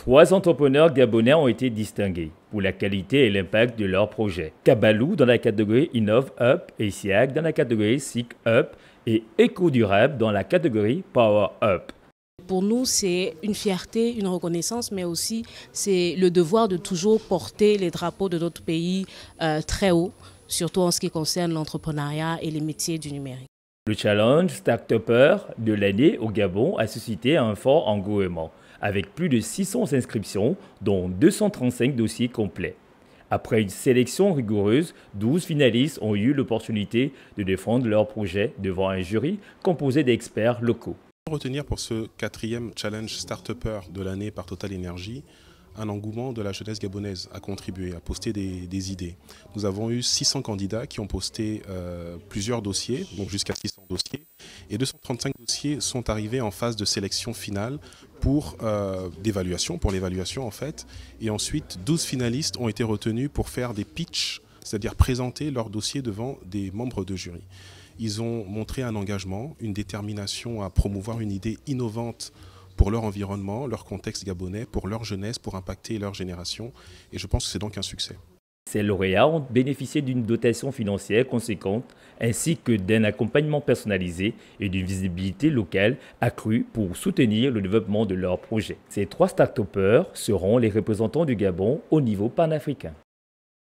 Trois entrepreneurs gabonais ont été distingués pour la qualité et l'impact de leurs projets. Kabalou dans la catégorie Innov Up et SIAC dans la catégorie SIC Up et éco dans la catégorie Power Up. Pour nous, c'est une fierté, une reconnaissance, mais aussi c'est le devoir de toujours porter les drapeaux de notre pays euh, très haut, surtout en ce qui concerne l'entrepreneuriat et les métiers du numérique. Le challenge Startupper de l'année au Gabon a suscité un fort engouement avec plus de 600 inscriptions, dont 235 dossiers complets. Après une sélection rigoureuse, 12 finalistes ont eu l'opportunité de défendre leur projet devant un jury composé d'experts locaux. Retenir pour ce quatrième challenge de l'année par Total un engouement de la jeunesse gabonaise à contribuer, à poster des, idées. Nous avons eu 600 candidats qui ont posté euh, plusieurs dossiers, donc jusqu'à 600 dossiers, et 235 dossiers sont arrivés en phase de sélection finale pour euh, d'évaluation, pour l'évaluation en fait, et ensuite 12 finalistes ont été retenus pour faire des pitchs, c'est-à-dire présenter leurs dossier devant des membres de jury. Ils ont montré un engagement, une détermination à promouvoir une idée innovante pour leur environnement, leur contexte gabonais, pour leur jeunesse, pour impacter leur génération. Et je pense que c'est donc un succès. Ces lauréats ont bénéficié d'une dotation financière conséquente ainsi que d'un accompagnement personnalisé et d'une visibilité locale accrue pour soutenir le développement de leurs projets. Ces trois start-upers seront les représentants du Gabon au niveau panafricain.